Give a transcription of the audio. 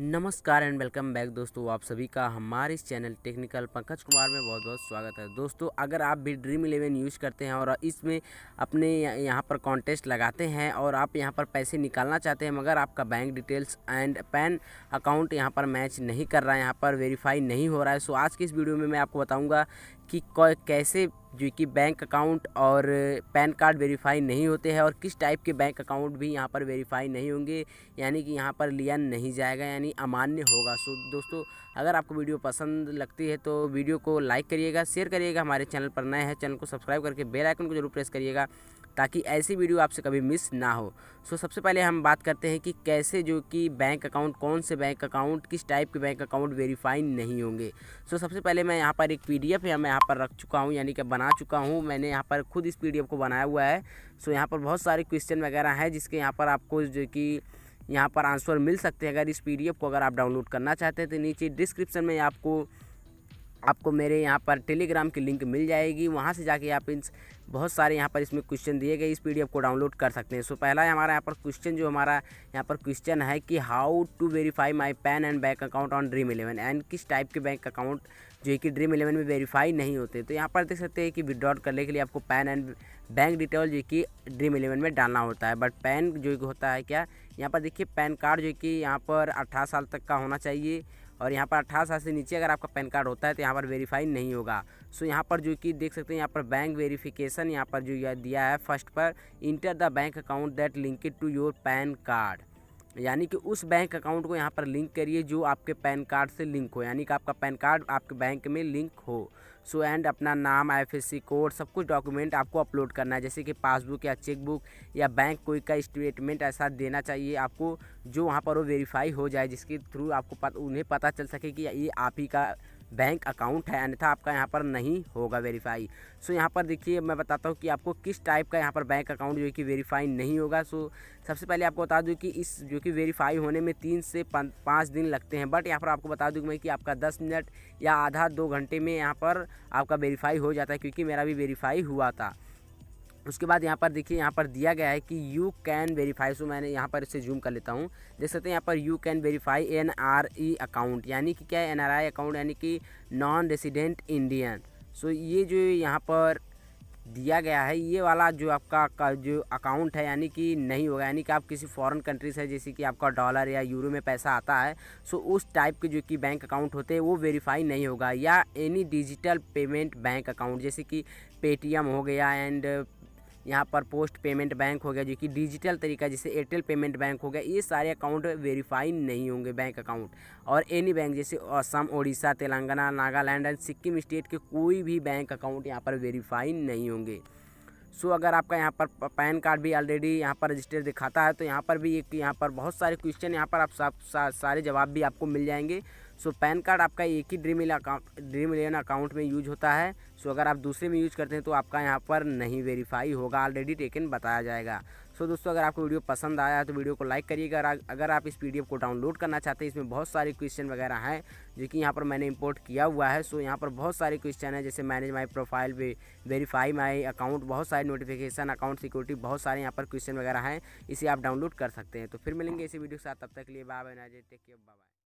नमस्कार and welcome back दोस्तों आप सभी का हमारे इस चैनल टेक्निकल पंकज कुमार में बहुत बहुत स्वागत है दोस्तों अगर आप भी ड्रीम इलेवन यूज़ करते हैं और इसमें अपने यहाँ पर कॉन्टेस्ट लगाते हैं और आप यहाँ पर पैसे निकालना चाहते हैं मगर आपका bank details and PAN account यहाँ पर मैच नहीं कर रहा है यहाँ पर वेरीफाई नहीं हो रहा है सो आज की इस वीडियो में मैं आपको बताऊँगा कि कैसे जो कि बैंक अकाउंट और पैन कार्ड वेरीफाई नहीं होते हैं और किस टाइप के बैंक अकाउंट भी यहाँ पर वेरीफाई नहीं होंगे यानी कि यहाँ पर लिया नहीं जाएगा यानी अमान्य होगा सो दोस्तों अगर आपको वीडियो पसंद लगती है तो वीडियो को लाइक करिएगा शेयर करिएगा हमारे चैनल पर नए हैं चैनल को सब्सक्राइब करके बेलाइकन को जरूर प्रेस करिएगा ताकि ऐसी वीडियो आपसे कभी मिस ना हो सो सबसे पहले हम बात करते हैं कि कैसे जो कि बैंक अकाउंट कौन से बैंक अकाउंट किस टाइप के बैंक अकाउंट वेरीफाई नहीं होंगे सो सबसे पहले मैं यहाँ पर एक पी डी है मैं यहाँ पर रख चुका हूँ यानी कि बना चुका हूँ मैंने यहाँ पर खुद इस पी को बनाया हुआ है सो यहाँ पर बहुत सारे क्वेश्चन वगैरह हैं जिसके यहाँ पर आपको जो कि यहाँ पर आंसर मिल सकते हैं अगर इस पीडीएफ को अगर आप डाउनलोड करना चाहते हैं तो नीचे डिस्क्रिप्शन में आपको आपको मेरे यहाँ पर टेलीग्राम की लिंक मिल जाएगी वहाँ से जाके आप इन बहुत सारे यहाँ पर इसमें क्वेश्चन दिए गए इस पी को डाउनलोड कर सकते हैं सो पहला हमारा यहाँ पर क्वेश्चन जो हमारा यहाँ पर क्वेश्चन है कि how to verify my PAN and bank account on Dream Eleven and किस टाइप के बैंक अकाउंट जो है कि ड्रीम इलेवन में वेरीफाई नहीं होते तो यहाँ पर देख सकते हैं कि विड्रॉल करने के लिए आपको पैन एंड बैंक डिटेल जो कि ड्रीम इलेवन में डालना होता है बट पैन जो होता है क्या यहाँ पर देखिए पैन कार्ड जो कि यहाँ पर अट्ठारह साल तक का होना चाहिए और यहाँ पर अट्ठारह साल से नीचे अगर आपका पैन कार्ड होता है तो यहाँ पर वेरीफाई नहीं होगा सो यहाँ पर जो कि देख सकते हैं यहाँ पर बैंक वेरीफिकेशन यहाँ पर जो दिया है फर्स्ट पर enter the bank account that linked to your PAN card यानी कि उस बैंक अकाउंट को यहाँ पर लिंक करिए जो आपके पैन कार्ड से लिंक हो यानी कि आपका पैन कार्ड आपके बैंक में लिंक हो सो एंड अपना नाम आईएफएससी कोड सब कुछ डॉक्यूमेंट आपको अपलोड करना है जैसे कि पासबुक या चेकबुक या बैंक कोई का स्टेटमेंट ऐसा देना चाहिए आपको जो वहाँ पर वो वेरीफाई हो जाए जिसके थ्रू आपको पत, उन्हें पता चल सके कि ये आप ही का बैंक अकाउंट है अन्यथा आपका यहाँ पर नहीं होगा वेरीफाई सो यहाँ पर देखिए मैं बताता हूँ कि आपको किस टाइप का यहाँ पर बैंक अकाउंट जो है कि वेरीफाई नहीं होगा सो सबसे पहले आपको बता दूँ कि इस जो कि वेरीफाई होने में तीन से पाँच दिन लगते हैं बट यहाँ पर आपको बता दूँ मैं कि आपका दस मिनट या आधा दो घंटे में यहाँ पर आपका वेरीफाई हो जाता है क्योंकि मेरा भी वेरीफाई हुआ था उसके बाद यहाँ पर देखिए यहाँ पर दिया गया है कि यू कैन वेरीफाई सो मैंने यहाँ पर इसे जूम कर लेता हूँ देख सकते हैं यहाँ पर you can verify N R E account यानी कि क्या है एन आर आई अकाउंट यानी कि नॉन रेसिडेंट इंडियन सो ये जो यहाँ पर दिया गया है ये वाला जो आपका जो अकाउंट है यानी कि नहीं होगा यानी कि आप किसी फॉरेन कंट्री से जैसे कि आपका डॉलर या यूरो में पैसा आता है सो उस टाइप के जो कि बैंक अकाउंट होते हैं वो वेरीफाई नहीं होगा या any digital payment bank account जैसे कि पेटीएम हो गया एंड यहाँ पर पोस्ट पेमेंट बैंक हो गया जो कि डिजिटल तरीका जैसे एयरटेल पेमेंट बैंक हो गया ये सारे अकाउंट वेरीफाई नहीं होंगे बैंक अकाउंट और एनी बैंक जैसे असम उड़ीसा तेलंगाना नागालैंड एंड सिक्किम स्टेट के कोई भी बैंक अकाउंट यहाँ पर वेरीफाई नहीं होंगे सो अगर आपका यहाँ पर पैन कार्ड भी ऑलरेडी यहाँ पर रजिस्टर दिखाता है तो यहाँ पर भी एक यहाँ पर बहुत सारे क्वेश्चन यहाँ पर आप सारे जवाब भी आपको मिल जाएंगे सो पैन कार्ड आपका एक ही Dream account Dream Eleven account में यूज होता है सो अगर आप दूसरे में यूज़ करते हैं तो आपका यहाँ पर नहीं वेरीफाई होगा ऑलरेडी टेकन बताया जाएगा सो so, दोस्तों अगर आपको वीडियो पसंद आया तो वीडियो को लाइक करिएगा अगर आप इस पीडीएफ को डाउनलोड करना चाहते हैं इसमें बहुत सारे क्वेश्चन वगैरह हैं जो कि यहाँ पर मैंने इंपोर्ट किया हुआ है सो so, यहाँ पर बहुत सारे क्वेश्चन हैं जैसे मैनेज माई प्रोफाइल वे वेरीफाई माई अकाउंट बहुत सारे नोटिफिकेशन अकाउंट सिक्योरिटी बहुत सारे यहाँ पर क्वेश्चन वगैरह हैं इसे आप डाउनलोड कर सकते हैं तो फिर मिलेंगे इसी वीडियो के साथ तब तक लिए bye bye take care bye